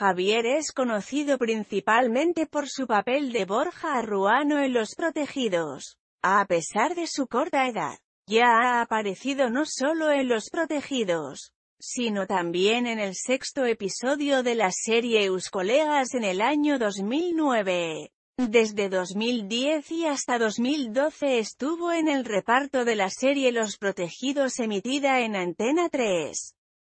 Javier es conocido principalmente por su papel de Borja Arruano en Los Protegidos. A pesar de su corta edad, ya ha aparecido no solo en Los Protegidos, sino también en el sexto episodio de la serie Us Colegas en el año 2009. Desde 2010 y hasta 2012 estuvo en el reparto de la serie Los Protegidos emitida en Antena 3.